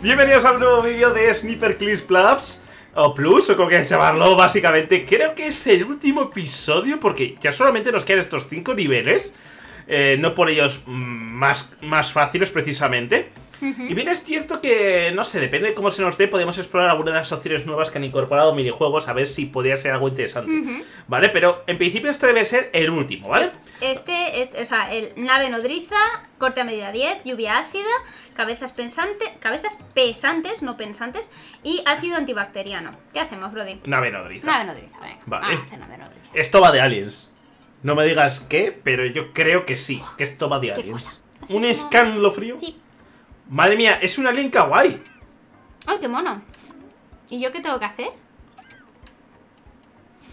Bienvenidos al nuevo vídeo de Sniper Clips Plus o Plus, o como quieras llamarlo, básicamente Creo que es el último episodio porque ya solamente nos quedan estos 5 niveles eh, No por ellos mm, más, más fáciles precisamente y bien es cierto que, no sé, depende de cómo se nos dé, podemos explorar algunas de las opciones nuevas que han incorporado minijuegos a ver si podría ser algo interesante. ¿Vale? Pero en principio este debe ser el último, ¿vale? Este, o sea, el nave nodriza, corte a medida 10, lluvia ácida, cabezas cabezas pesantes, no pensantes, y ácido antibacteriano. ¿Qué hacemos, Brody? Nave nodriza. Nave nodriza, Vale. nave nodriza. Esto va de aliens. No me digas qué, pero yo creo que sí, que esto va de aliens. ¿Un escándalo frío? Madre mía, es una alien guay ¡Ay, qué mono! ¿Y yo qué tengo que hacer?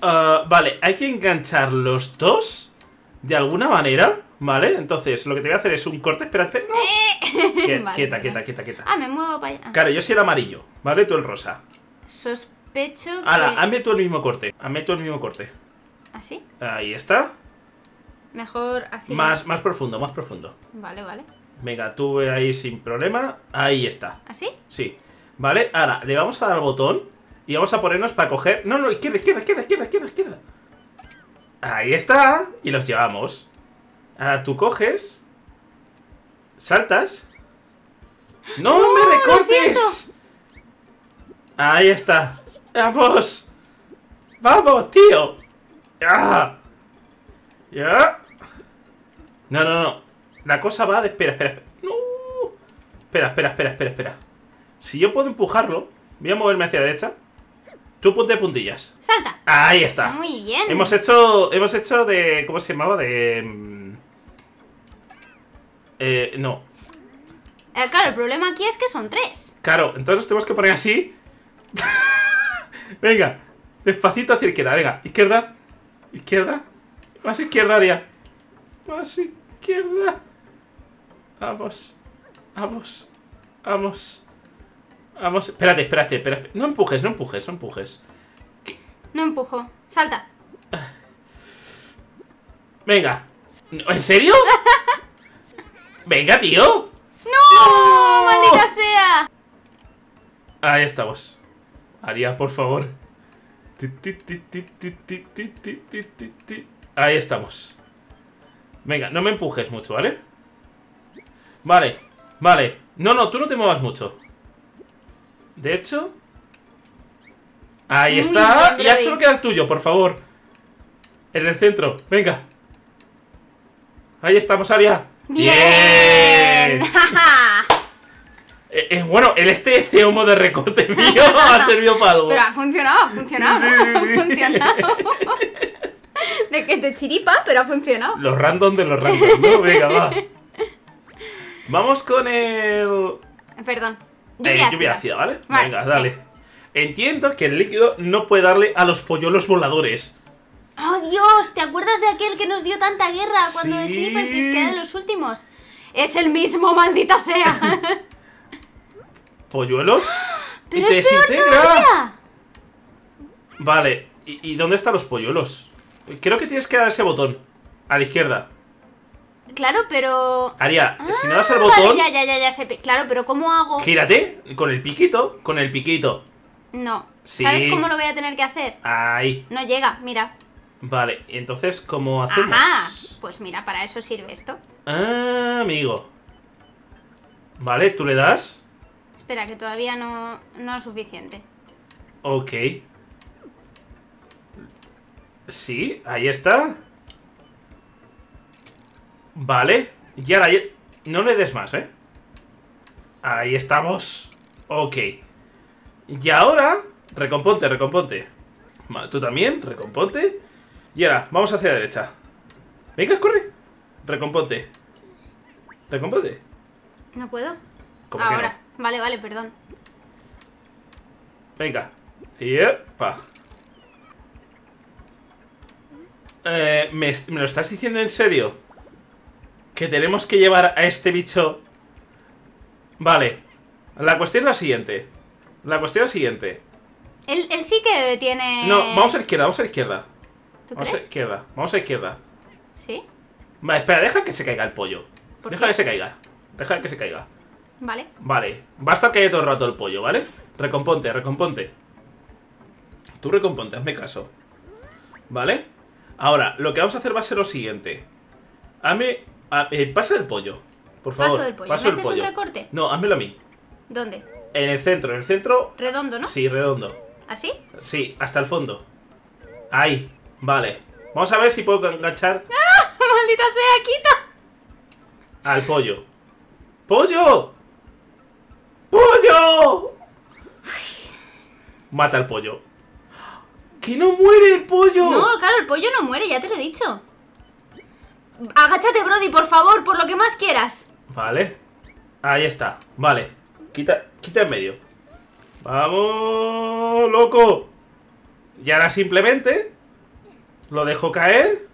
Ah, vale, hay que enganchar los dos de alguna manera, ¿vale? Entonces, lo que te voy a hacer es un corte. Espera, espera. No. Eh. Quieta, quieta, quieta, Ah, me muevo para allá. Ah. Claro, yo soy el amarillo, ¿vale? Tú el rosa. Sospecho Ahora, hazme tú el mismo corte. Hazme tú el mismo corte. ¿Así? Ahí está. Mejor así. Más, más profundo, más profundo. Vale, vale. Venga, tuve ahí sin problema. Ahí está. ¿Así? ¿Ah, sí. Vale, ahora le vamos a dar al botón y vamos a ponernos para coger... No, no, izquierda, izquierda, izquierda, izquierda, izquierda, Ahí está. Y los llevamos. Ahora tú coges... Saltas. ¡No, me recortes! Ahí está. ¡Vamos! ¡Vamos, tío! ¡Ya! ¡Ah! ¡Ya! No, no, no. La cosa va de... Espera, espera, espera. No. Espera, espera, espera, espera, espera. Si yo puedo empujarlo, voy a moverme hacia derecha. Tú ponte puntillas. ¡Salta! Ahí está. Muy bien. Hemos hecho... Hemos hecho de... ¿Cómo se llamaba? De... Mm, eh, no. Eh, claro, el problema aquí es que son tres. Claro, entonces tenemos que poner así. venga, despacito hacia izquierda, venga. Izquierda, izquierda, más izquierda, Aria... Más izquierda. Vamos. Vamos. Vamos. Vamos. Espérate, espérate, espérate. No empujes, no empujes, no empujes. No empujo. Salta. Venga. ¿En serio? Venga, tío. ¡No! ¡Maldita sea! Ahí estamos. Aria, por favor. Ahí estamos. Venga, no me empujes mucho, ¿vale? Vale, vale. No, no, tú no te muevas mucho. De hecho... Ahí está. Ya solo queda el tuyo, por favor. En el centro. Venga. Ahí estamos, Aria. ¡Bien! Eh, eh, bueno, el este ceomo de recorte mío ha servido para algo. Pero ha funcionado, ha funcionado. Ha funcionado. de que te chiripa, pero ha funcionado. Los random de los random, ¿no? Venga, va. Vamos con el... Perdón. Eh, lluvia, lluvia ¿vale? Venga, dale. Entiendo que el líquido no puede darle a los polluelos voladores. ¡Oh, Dios! ¿Te acuerdas de aquel que nos dio tanta guerra cuando sí. que queda de los últimos? ¡Es el mismo, maldita sea! ¿Polluelos? ¡Pero es Vale, ¿y dónde están los polluelos? Creo que tienes que dar ese botón. A la izquierda. Claro, pero. Aria, ah, si no das al botón. ya, ya, ya, ya Claro, pero ¿cómo hago? Gírate, con el piquito, con el piquito. No. ¿Sabes cómo lo voy a tener que hacer? Ahí. No llega, mira. Vale, entonces, ¿cómo hacemos? pues mira, para eso sirve esto. Ah, amigo. Vale, tú le das. Espera, que todavía no, no es suficiente. Ok. Sí, ahí está. Vale. Y ahora... No le des más, ¿eh? Ahí estamos. Ok. Y ahora... Recomponte, recomponte. Tú también, recomponte. Y ahora, vamos hacia la derecha. Venga, corre. Recomponte. Recomponte. No puedo. ahora. Vale, vale, perdón. Venga. Yepa. Eh, ¿me, ¿Me lo estás diciendo en serio? que tenemos que llevar a este bicho... Vale. La cuestión es la siguiente. La cuestión es la siguiente. Él, sí que tiene... No, vamos a la izquierda, vamos a la izquierda. ¿Tú vamos a izquierda, vamos a la izquierda. ¿Sí? Vale, espera, deja que se caiga el pollo. Deja que se caiga. Deja que se caiga. Vale. Vale. Basta a estar todo el rato el pollo, ¿vale? Recomponte, recomponte. Tú recomponte, hazme caso. ¿Vale? Ahora, lo que vamos a hacer va a ser lo siguiente. Hazme Ah, eh, pasa del pollo. Por favor. pasa del pollo. ¿Me un recorte? No, házmelo a mí. ¿Dónde? En el centro, en el centro. Redondo, ¿no? Sí, redondo. ¿Así? Sí, hasta el fondo. Ahí. Vale. Vamos a ver si puedo enganchar. ¡Ah! ¡Maldita sea! ¡Quita! Al pollo. ¡Pollo! ¡Pollo! Mata al pollo. ¡Que no muere el pollo! No, claro, el pollo no muere, ya te lo he dicho. Agáchate, Brody, por favor, por lo que más quieras. Vale. Ahí está. Vale. Quita, quita en medio. ¡Vamos, loco! Y ahora simplemente lo dejo caer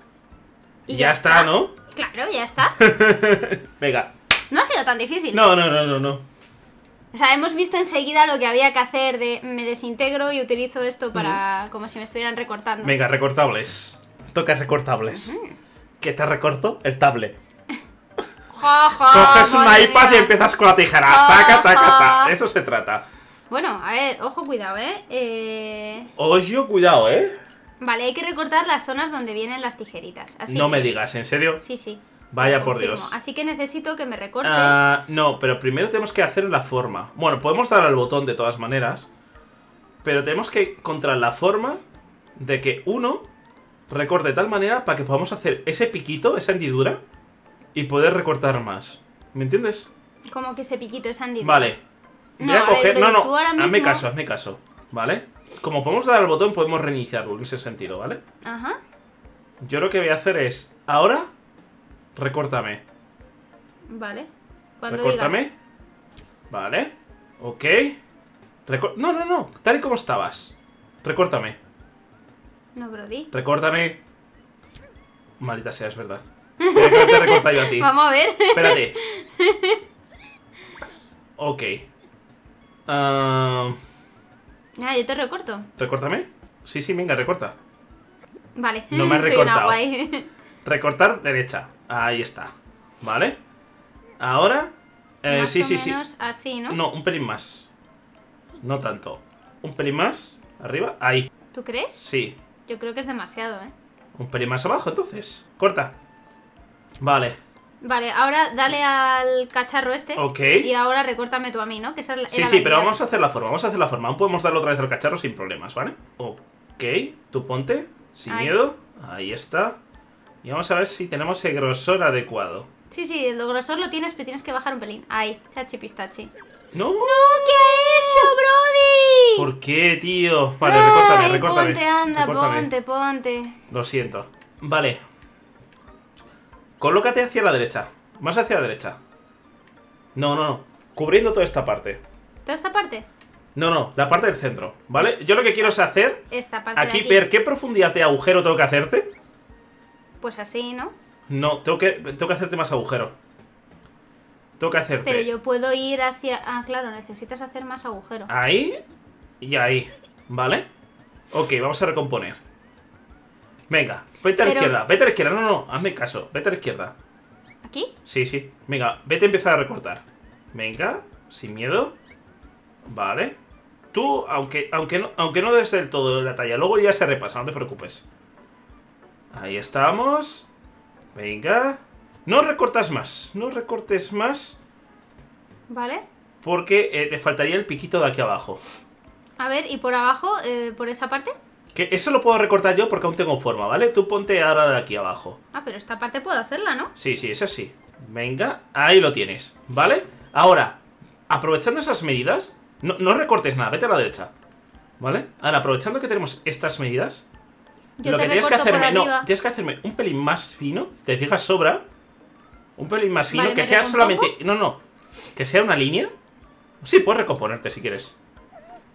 y, ya, está, ¿no? Claro, ya está. Venga. No ha sido tan difícil. No, no, no, no, no. O sea, hemos visto enseguida lo que había que hacer de me desintegro y utilizo esto para... como si me estuvieran recortando. Venga, recortables. Toca recortables que te recorto el tablet. Coges un iPad y empiezas con la tijera. Eso se trata. Bueno, a ver, ojo, cuidado, eh. ¿eh? Ojo, cuidado, ¿eh? Vale, hay que recortar las zonas donde vienen las tijeritas. no me digas, ¿en serio? Sí, sí. Vaya por Dios. Así que necesito que me recortes. Ah, no, pero primero tenemos que hacer la forma. Bueno, podemos dar al botón de todas maneras. Pero tenemos que encontrar la forma de que uno Recorte de tal manera para que podamos hacer ese piquito, esa hendidura, y poder recortar más. ¿Me entiendes? Como que ese piquito, esa hendidura. Vale. Voy no, a coger. no, no, hazme caso, hazme caso. ¿Vale? Como podemos dar al botón, podemos reiniciarlo en ese sentido, ¿vale? Ajá. Yo lo que voy a hacer es. Ahora, recórtame. Vale. Cuando recórtame. Vale. Ok. no, no, no. Tal y como estabas. Recórtame. No, Brody. Recórtame. Maldita sea, es verdad. Te yo a ti. Vamos a ver. Espérate. Ok. Ah. ah, yo te recorto. ¿Recórtame? Sí, sí, venga, recorta. Vale. No me has recortado. Recortar derecha. Ahí está. ¿Vale? Ahora... Eh, sí, sí, sí. así, ¿no? No, un pelín más. No tanto. Un pelín más. Arriba. Ahí. ¿Tú crees? Sí. Yo creo que es demasiado, ¿eh? Un pelín más abajo, entonces. Corta. Vale. Vale, ahora dale al cacharro este. Ok. Y ahora recórtame tú a mí, ¿no? Que sí, sí, pero vamos a hacer la forma, vamos a hacer la forma. Aún podemos darle otra vez al cacharro sin problemas, ¿vale? Ok, tú ponte, sin miedo. Ahí está. Y vamos a ver si tenemos el grosor adecuado. Sí, sí, el grosor lo tienes, pero tienes que bajar un pelín. Ahí, chachi pistachi. No. No, ¿qué ha hecho, Brody? ¿Por qué, tío? Vale, recórtame, Ponte, anda, ponte, ponte. Lo siento. Vale. Colócate hacia la derecha. Más hacia la derecha. No, no, no. Cubriendo toda esta parte. ¿Toda esta parte? No, no, la parte del centro, ¿vale? Yo lo que quiero es hacer... Esta parte aquí, de aquí. ver qué profundidad de agujero tengo que hacerte. Pues así, ¿no? No, tengo que, tengo que hacerte más agujero. Tengo que hacerte. Pero yo puedo ir hacia. Ah, claro, necesitas hacer más agujeros. Ahí y ahí. ¿Vale? Ok, vamos a recomponer. Venga, vete a la izquierda, vete a la izquierda. No, no, hazme caso. Vete a la izquierda. ¿Aquí? Sí, sí. Venga, vete a empezar a recortar. Venga, sin miedo. Vale. Tú, aunque, aunque, aunque no des del todo la talla, luego ya se repasa, no te preocupes. Ahí estamos. Venga. No recortas más, no recortes más. ¿Vale? Porque eh, te faltaría el piquito de aquí abajo. A ver, ¿y por abajo, eh, por esa parte? Que eso lo puedo recortar yo porque aún tengo forma, ¿vale? Tú ponte ahora de aquí abajo. Ah, pero esta parte puedo hacerla, ¿no? Sí, sí, es así. Venga, ahí lo tienes, ¿vale? Ahora, aprovechando esas medidas, no, recortes nada, vete a la derecha. ¿Vale? Ahora, aprovechando que tenemos estas medidas, lo que tienes que hacerme, no, tienes que hacerme un pelín más fino, si te fijas sobra, un pelín más fino, que sea solamente... No, no, que sea una línea. Sí, puedes recomponerte si quieres.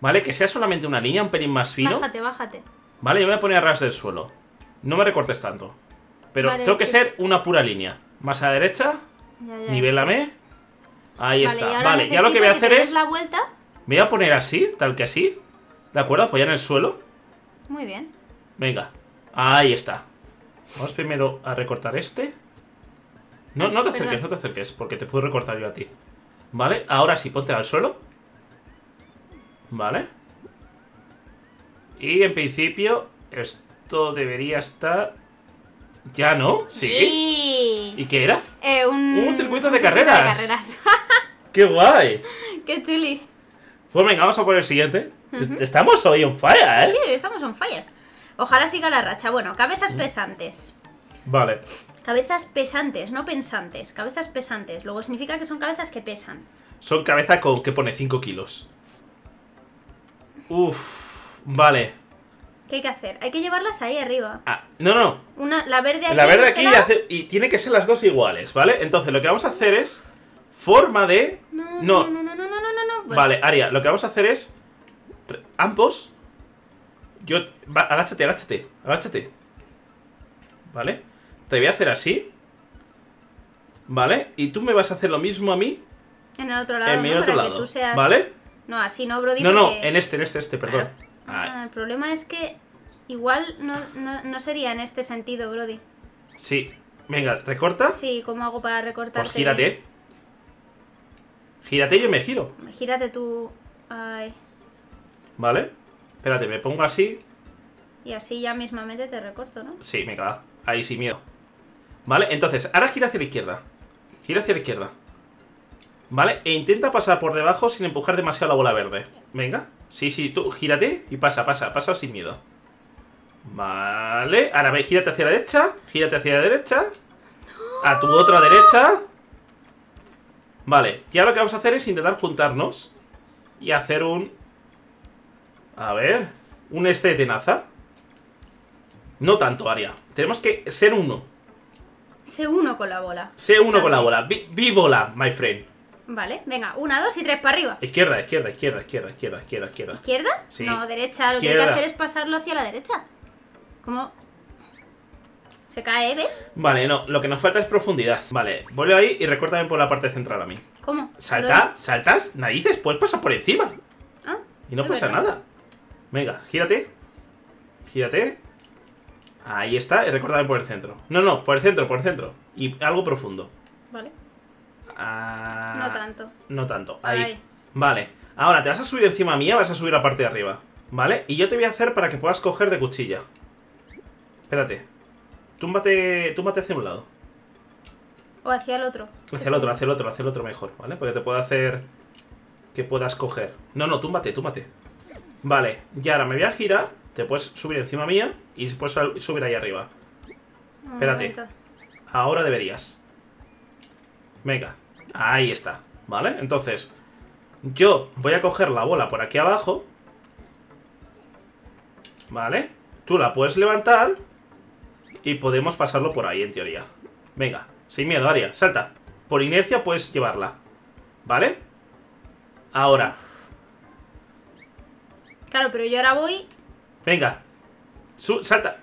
Vale, que sea solamente una línea, un pelín más fino. Bájate, bájate. Vale, yo me voy a poner a ras del suelo. No me recortes tanto. Pero tengo que ser una pura línea. Más a la derecha, nivelame. Ahí está. Vale, ya lo que voy a hacer es... La vuelta. Me voy a poner así, tal que así. ¿De acuerdo? Apoyar en el suelo. Muy bien. Venga, ahí está. Vamos primero a recortar este. No, te acerques, no te acerques, porque te puedo recortar yo a ti. Vale, ahora sí, ponte al suelo. Vale. Y en principio, esto debería estar... ¿Ya no? ¿Sí? y qué era? Eh, un... circuito de carreras. De ¡Qué guay! ¡Qué chuli! Pues venga, vamos a por el siguiente. Estamos hoy on fire, ¿eh? Sí, estamos on fire. Ojalá siga la racha. Bueno, cabezas mm. pesantes. Vale. Cabezas pesantes, no pensantes, cabezas pesantes. Luego significa que son cabezas que pesan. Son cabeza con que pone 5 kilos. Uf, vale. ¿Qué hay que hacer? Hay que llevarlas ahí arriba. Ah, no, no. Una, la verde aquí. La verde este aquí y, tiene que ser las dos iguales, ¿vale? Entonces lo que vamos a hacer es forma de... No, no, no, no, no, no, no. Vale, Aria, lo que vamos a hacer es... Ambos. Yo... agáchate, agáchate, agáchate. ¿Vale? Te voy a hacer así. ¿Vale? Y tú me vas a hacer lo mismo a mí. En el otro lado, en ¿Vale? No, así no, Brody. No, no, en este, en este, este, perdón. Ah, el problema es que igual no, sería en este sentido, Brody. Sí. Venga, recorta. Sí, ¿cómo hago para recortar? Pues gírate. Gírate y yo me giro. Gírate tú. Ay. Vale. Espérate, me pongo así. Y así ya mismamente te recorto, ¿no? Sí, me venga, ahí sin miedo. Vale, entonces, ahora gira hacia la izquierda Gira hacia la izquierda Vale, e intenta pasar por debajo sin empujar demasiado la bola verde Venga, sí, sí, tú gírate y pasa, pasa, pasa sin miedo Vale, ahora ve, gírate hacia la derecha Gírate hacia la derecha A tu otra derecha Vale, y ahora lo que vamos a hacer es intentar juntarnos Y hacer un... A ver... Un este de tenaza No tanto, Aria Tenemos que ser uno se uno con la bola. Se uno con la bola. víbola my friend. Vale, venga, una, dos y tres para arriba. Izquierda, izquierda, izquierda, izquierda, izquierda, izquierda, izquierda. ¿Izquierda? No, derecha. Lo que hay que hacer es pasarlo hacia la derecha. ¿Cómo? Se cae, ¿ves? Vale, no, lo que nos falta es profundidad. Vale, vuelve ahí y recórtame por la parte central a mí. ¿Cómo? Salta, saltas, narices, puedes pasar por encima. Ah, y no pasa nada. Venga, gírate. Gírate. Ahí está, recordadme por el centro. No, no, por el centro, por el centro. Y algo profundo. Vale. Ah, no tanto. No tanto, ahí. Vale. Ahora te vas a subir encima mía, vas a subir la parte de arriba. ¿Vale? Y yo te voy a hacer para que puedas coger de cuchilla. Espérate. Túmbate, túmbate hacia un lado. O hacia el otro. Hacia el otro, hacia el otro, hacia el otro mejor, ¿vale? Porque te puedo hacer que puedas coger. No, no, túmbate, túmbate. Vale, y ahora me voy a girar te puedes subir encima mía y puedes subir ahí arriba. Ah, Espérate. Ahora deberías. Venga. Ahí está. ¿Vale? Entonces, yo voy a coger la bola por aquí abajo. ¿Vale? Tú la puedes levantar y podemos pasarlo por ahí, en teoría. Venga, sin miedo, Aria, salta. Por inercia puedes llevarla. ¿Vale? Ahora. Claro, pero yo ahora voy Venga. Su salta.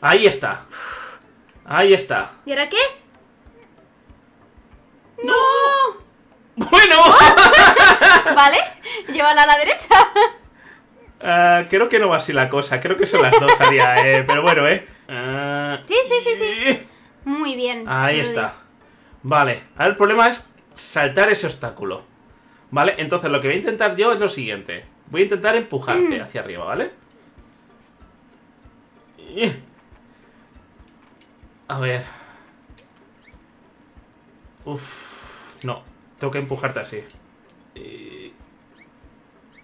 Ahí está. Ahí está. ¿Y ahora qué? ¡No! ¡Bueno! ¡Oh! vale, llévala a la derecha. Eh, creo que no va así la cosa. Creo que son las dos eh, Pero bueno, eh. eh. Sí, sí, sí, sí. Muy bien. Ahí está. Vale. Ahora el problema es saltar ese obstáculo. ¿Vale? Entonces lo que voy a intentar yo es lo siguiente. Voy a intentar empujarte mm. hacia arriba, ¿vale? A ver. Uf. No. Tengo que empujarte así.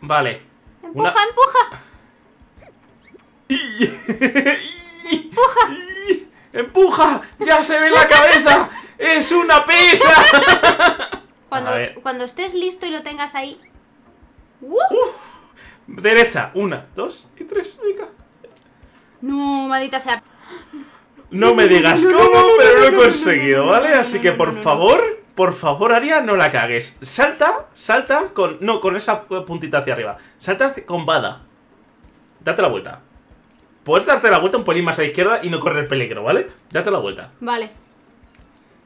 Vale. Empuja, empuja. ¡Empuja! ¡Empuja! ¡Ya se ve la cabeza! ¡Es una pesa! Cuando, estés listo y lo tengas ahí. derecha, una, dos y tres, venga. No, maldita sea. No me digas cómo, pero lo he conseguido, ¿vale? Así que por favor, por favor, Aria, no la cagues. Salta, salta con. No, con esa puntita hacia arriba. Salta con bada. Date la vuelta. Puedes darte la vuelta un pelín más a la izquierda y no correr peligro, ¿vale? Date la vuelta. Vale.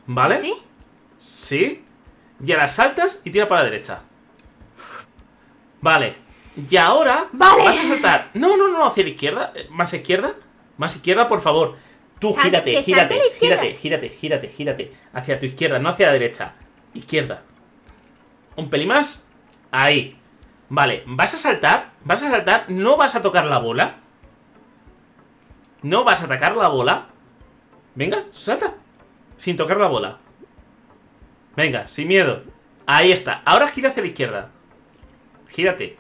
¿Vale? ¿Sí? Sí. Y ahora saltas y tira para la derecha. Vale. Y ahora vas a saltar. No, no, no, hacia la izquierda. Eh, más izquierda. Más izquierda, por favor. Tú gírate, gírate, gírate, gírate, gírate, gírate. Hacia tu izquierda, no hacia la derecha. Izquierda. Un pelín más. Ahí. Vale, vas a saltar. Vas a saltar. No vas a tocar la bola. No vas a atacar la bola. Venga, salta. Sin tocar la bola. Venga, sin miedo. Ahí está. Ahora gira hacia la izquierda. Gírate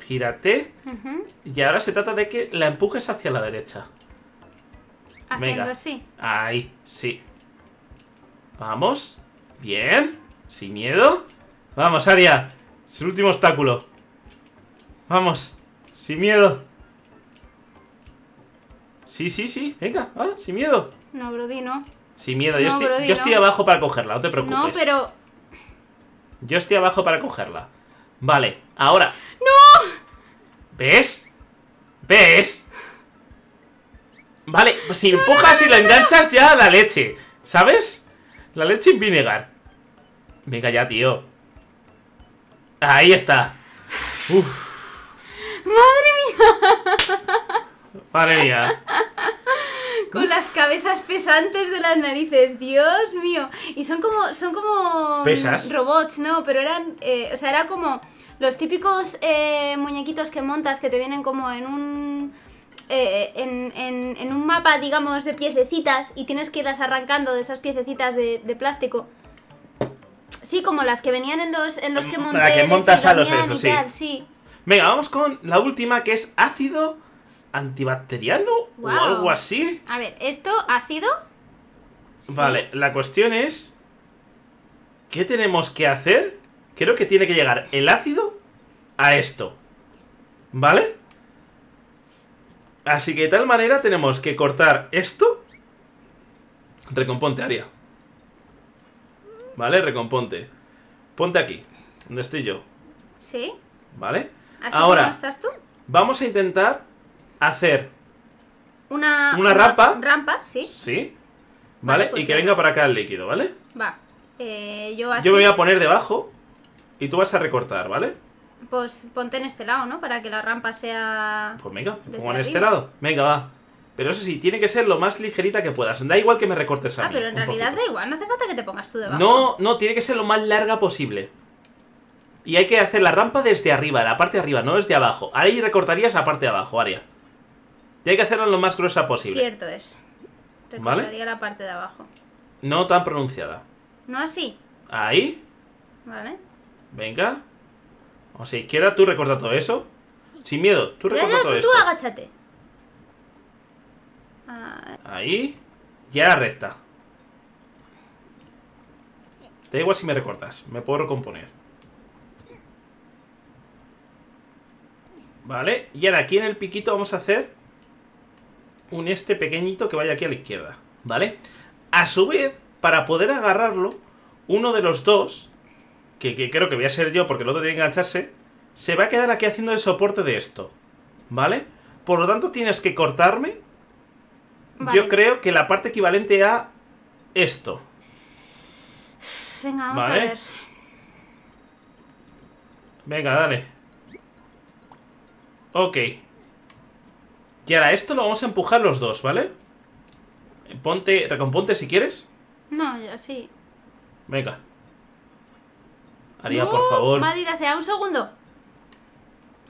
gírate. Y ahora se trata de que la empujes hacia la derecha. Haciendo así. Ahí, sí. Vamos. Bien. Sin miedo. Vamos, Aria. Es el último obstáculo. Vamos. Sin miedo. Sí, sí, sí. Venga, sin miedo. No, Brody, no. Sin miedo. yo, estoy, estoy abajo para cogerla, no te preocupes. No, pero... Yo estoy abajo para cogerla. Vale, ahora. ¡No! ¿Ves? ¿Ves? Vale, pues si empujas y la enganchas ya la leche, ¿sabes? La leche y vinegar. Venga ya, tío. Ahí está. ¡Madre mía! Madre mía. Con las cabezas pesantes de las narices, Dios mío. Y son como, son como mm, ¿Pesas? robots, ¿no? Pero eran, eh, o sea, era como los típicos eh, muñequitos que montas que te vienen como en un... Eh, en, en, un mapa, digamos, de piececitas y tienes que irlas arrancando de esas piececitas de, plástico. Sí, como las que venían en los, en los que La que montas a los eso, sí. Venga, vamos con la última que es ácido antibacteriano o algo así. A ver, ¿esto ácido? Vale, la cuestión es... ¿Qué tenemos que hacer Creo que tiene que llegar el ácido a esto. ¿Vale? Así que de tal manera tenemos que cortar esto. Recomponte, Aria. ¿Vale? Recomponte. Ponte aquí, donde estoy yo. ¿Sí? ¿Vale? Ahora, ¿Dónde estás tú? vamos a intentar hacer una, una, rampa. sí. Sí. ¿Vale? y pues que venga para acá el líquido, ¿vale? Va. Eh, yo Yo me voy a poner debajo. Y tú vas a recortar, ¿vale? Pues ponte en este lado, ¿no? Para que la rampa sea... Pues venga, me pongo en este lado. Venga, va. Pero eso sí, tiene que ser lo más ligerita que puedas. Da igual que me recortes a ah, pero en realidad da igual. No hace falta que te pongas tú debajo. No, no, tiene que ser lo más larga posible. Y hay que hacer la rampa desde arriba, la parte de arriba, no desde abajo. Ahí recortarías la parte de abajo, Aria. Tiene que hacerla lo más gruesa posible. Cierto es. Recortaría la parte de abajo. No tan pronunciada. ¿No así? Ahí. Vale. Venga. Vamos a izquierda, tú recorta todo eso. Sin miedo, tú recorta todo eso. Ah. Ahí. ya ahora recta. Da igual si me recortas, me puedo recomponer. Vale, y ahora aquí en el piquito vamos a hacer un este pequeñito que vaya aquí a la izquierda, ¿vale? A su vez, para poder agarrarlo, uno de los dos que, creo que voy a ser yo porque el otro tiene que engancharse, se va a quedar aquí haciendo el soporte de esto, ¿vale? Por lo tanto, tienes que cortarme, yo creo que la parte equivalente a esto. Venga, vamos a ver. Venga, dale. Ok. Y ahora esto lo vamos a empujar los dos, ¿vale? Ponte, recomponte si quieres. No, ya sí. Venga por favor. Maldita sea, un segundo.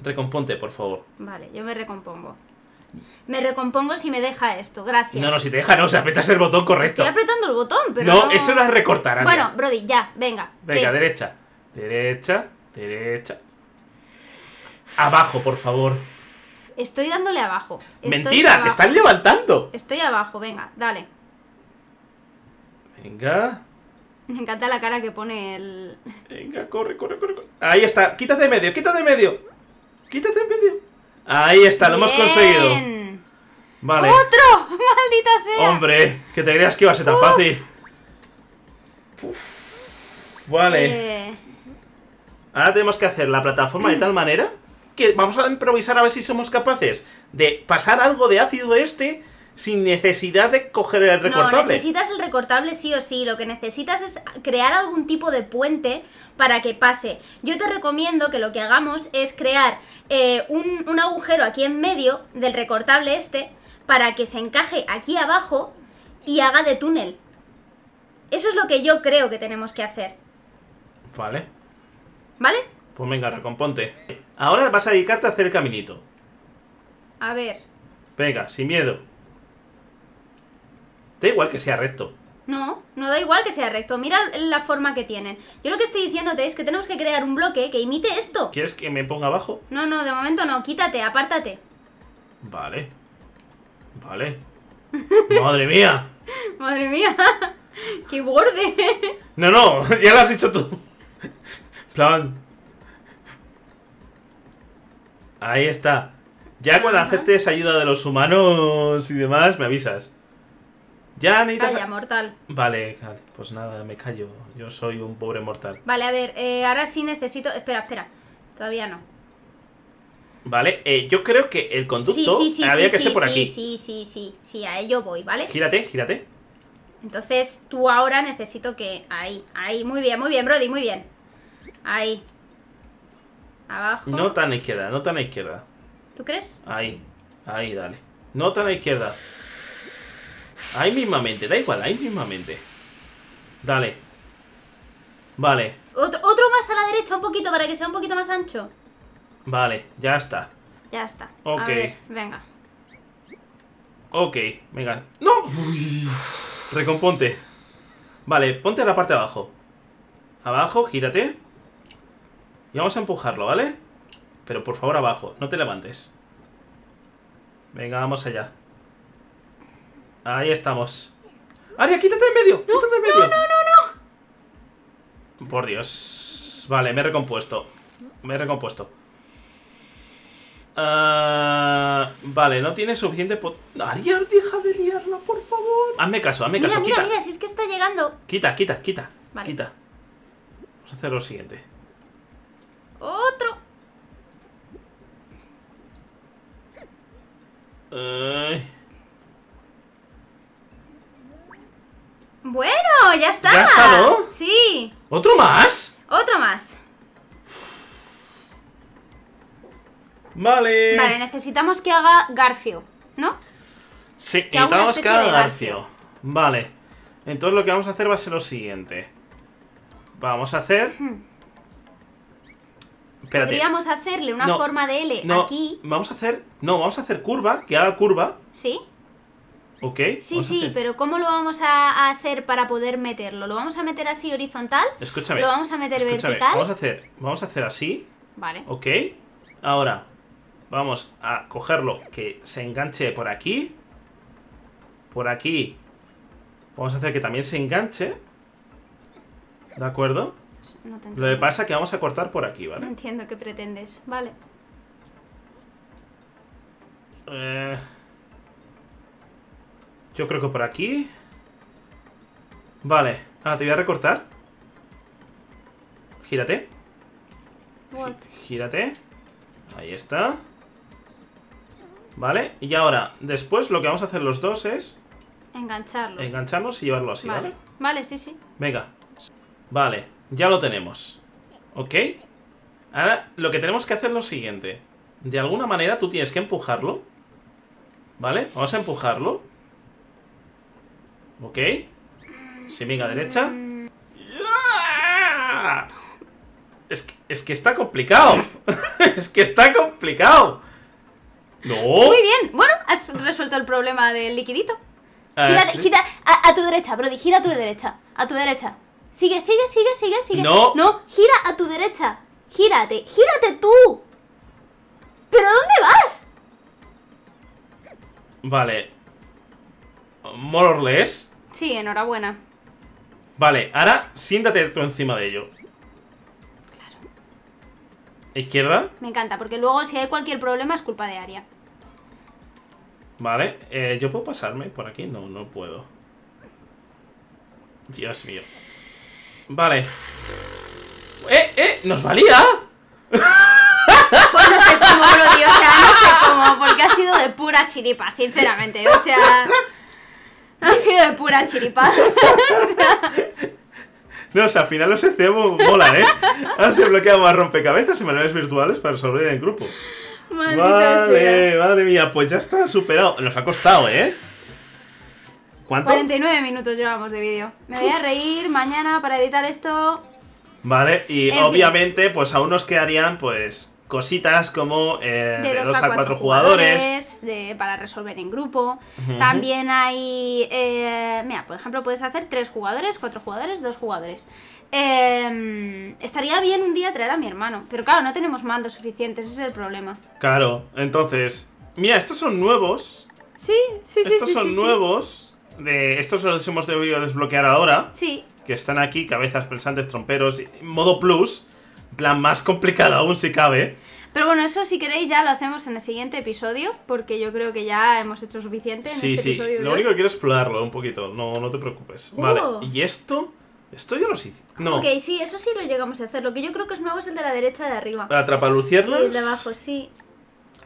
Recomponte, por favor. Vale, yo me recompongo. Me recompongo si me deja esto, gracias. No, no, si te deja no, si apretas el botón correcto. Estoy apretando el botón, pero. No, eso lo recortarán. Bueno, Brody, ya, venga. Venga, derecha. Derecha, derecha. Abajo, por favor. Estoy dándole abajo. Mentira, te están levantando. Estoy abajo, venga, dale. Venga. Me encanta la cara que pone el... Venga, corre, corre, corre. corre. Ahí está. Quítate de medio, quítate de medio. Quítate de medio. Ahí está, lo hemos conseguido. Vale. ¡Otro! ¡Maldita sea! Hombre, que te creas que iba a ser tan fácil. Vale. Eh. Ahora tenemos que hacer la plataforma de tal manera que vamos a improvisar a ver si somos capaces de pasar algo de ácido este sin necesidad de coger el recortable. No, necesitas el recortable sí o sí. Lo que necesitas es crear algún tipo de puente para que pase. Yo te recomiendo que lo que hagamos es crear eh, un, un agujero aquí en medio del recortable este para que se encaje aquí abajo y haga de túnel. Eso es lo que yo creo que tenemos que hacer. Vale. ¿Vale? Pues venga, recomponte. Ahora vas a dedicarte a hacer el caminito. A ver. Venga, sin miedo. Da igual que sea recto. No, no da igual que sea recto. Mira la forma que tienen. Yo lo que estoy diciéndote es que tenemos que crear un bloque que imite esto. ¿Quieres que me ponga abajo? No, no, de momento no. Quítate, apártate. Vale. Vale. ¡Madre mía! ¡Madre mía! ¡Qué borde! No, no, ya lo has dicho tú. Plan. Ahí está. Ya cuando aceptes ayuda de los humanos y demás, me avisas. Ya necesitas... Vaya, mortal. Vale, pues nada, me callo. Yo soy un pobre mortal. Vale, a ver, eh, ahora sí necesito... Espera, espera. Todavía no. Vale, eh, yo creo que el conducto sí, sí, sí, había que ser por aquí. Sí, sí, sí, sí, a ello voy, ¿vale? Gírate, gírate. Entonces tú ahora necesito que... Ahí, ahí, muy bien, muy bien, Brody, muy bien. Ahí. Abajo. No tan a izquierda, no tan a izquierda. ¿Tú crees? Ahí, ahí, dale. No tan a izquierda. Ahí mismamente, da igual, ahí mismamente. Dale. Vale. Otro, más a la derecha, un poquito, para que sea un poquito más ancho. Vale, ya está. Ya está. Ok. A ver, venga. Ok, venga. ¡No! Recomponte. Vale, ponte a la parte de abajo. Abajo, gírate. Y vamos a empujarlo, ¿vale? Pero por favor abajo, no te levantes. Venga, vamos allá. Ahí estamos. Aria, quítate en medio. No, quítate en medio. No, no, no, no. Por Dios. Vale, me he recompuesto. Me he recompuesto. Ah, vale, no tiene suficiente pot... Aria, deja de liarla, por favor. Hazme caso, hazme caso. Mira, mira, mira, si es que está llegando. Quita, quita, quita. Vale. Quita. Vamos a hacer lo siguiente. Otro. Bueno, ya está. ¿Ya está, no? Sí. ¿Otro más? Otro más. Vale. Vale, necesitamos que haga Garfio, ¿no? Sí, necesitamos que haga Garfio. Vale. Entonces lo que vamos a hacer va a ser lo siguiente. Vamos a hacer... Hmm. Podríamos hacerle una forma de L no, aquí. Vamos a hacer... No, vamos a hacer curva, que haga curva. Sí. ¿Ok? Sí, sí, pero ¿cómo lo vamos a hacer para poder meterlo? ¿Lo vamos a meter así horizontal? Escúchame. ¿Lo vamos a meter vertical? Vamos a hacer, vamos a hacer así. Vale. ¿Ok? Ahora, vamos a cogerlo que se enganche por aquí. Por aquí. Vamos a hacer que también se enganche. ¿De acuerdo? Pues lo que pasa es que vamos a cortar por aquí, ¿vale? No entiendo qué pretendes. Vale. Eh... Yo creo que por aquí. Vale. Ah, te voy a recortar. Gírate. Gírate. Ahí está. Vale, y ahora, después lo que vamos a hacer los dos es... Engancharlo. Engancharnos y llevarlo así, ¿vale? Vale, vale sí, sí. Venga. Vale, ya lo tenemos. ¿Ok? Ahora, lo que tenemos que hacer es lo siguiente. De alguna manera tú tienes que empujarlo. ¿Vale? Vamos a empujarlo. Ok. si venga derecha. Es que, es que está complicado. es que está complicado. No. Muy bien. Bueno, has resuelto el problema del liquidito. Ah, gira, a, tu derecha, Brody. Gira a tu derecha. A tu derecha. Sigue, sigue, sigue, sigue, sigue. No. No, gira a tu derecha. Gírate. Gírate tú. ¿Pero dónde vas? Vale. More Sí, enhorabuena. Vale, ahora siéntate tú encima de ello. Claro. ¿Izquierda? Me encanta, porque luego si hay cualquier problema es culpa de Aria. Vale, eh, ¿yo puedo pasarme por aquí? No, no puedo. Dios mío. Vale. ¡Eh, eh! ¡Nos valía! Pues no sé cómo, bro, no sé cómo, porque ha sido de pura chiripa, sinceramente, o sea de pura chiripa. No, o sea, al final los e cebo, mola, ¿eh? Ha sido más rompecabezas y manuales virtuales para sobrevivir el grupo. madre mía, pues ya está superado. Nos ha costado, ¿eh? ¿Cuánto? 49 minutos llevamos de vídeo. Me voy a reír mañana para editar esto. Vale, y obviamente, pues aún nos quedarían, pues, cositas como eh, a cuatro jugadores, para resolver en grupo. También hay, eh, mira, por ejemplo, puedes hacer tres jugadores, cuatro jugadores, dos jugadores. Em, estaría bien un día traer a mi hermano, pero claro, no tenemos mandos suficientes, ese es el problema. Claro, entonces, mira, estos son nuevos. Sí, sí, sí. Estos son nuevos. De, estos los hemos debido desbloquear ahora. Sí. Que están aquí, cabezas pensantes, tromperos, modo plus plan más complicado aún si cabe. Pero bueno, eso si queréis ya lo hacemos en el siguiente episodio, porque yo creo que ya hemos hecho suficiente en sí, este sí. lo único que quiero explorarlo un poquito, no, no te preocupes. Vale, oh. y esto... Esto ya lo hice. No. Ok, sí, eso sí lo llegamos a hacer. Lo que yo creo que es nuevo es el de la derecha de arriba. Atrapa luciérnagas Y el de abajo, sí.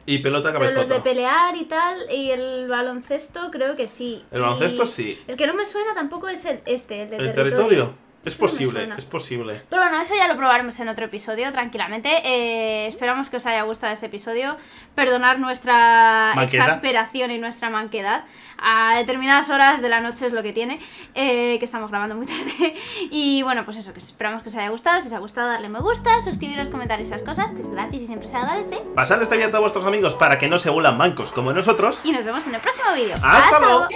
Y pelota cabezota. de pelear y tal, y el baloncesto creo que sí. El baloncesto sí. El que no me suena tampoco es el, este, el de territorio? Es posible, es posible. Pero bueno, eso ya lo probaremos en otro episodio, tranquilamente. Eh, esperamos que os haya gustado este episodio. Perdonar nuestra exasperación y nuestra manquedad. A determinadas horas de la noche es lo que tiene, eh, que estamos grabando muy tarde. Y bueno, pues eso, que esperamos que os haya gustado. Si os ha gustado, darle me gusta, suscribiros, comentar esas cosas, que es gratis y siempre se agradece. Pasad este bien a vuestros amigos para que no se vuelan mancos como nosotros. Y nos vemos en el próximo vídeo. ¡Hasta, luego.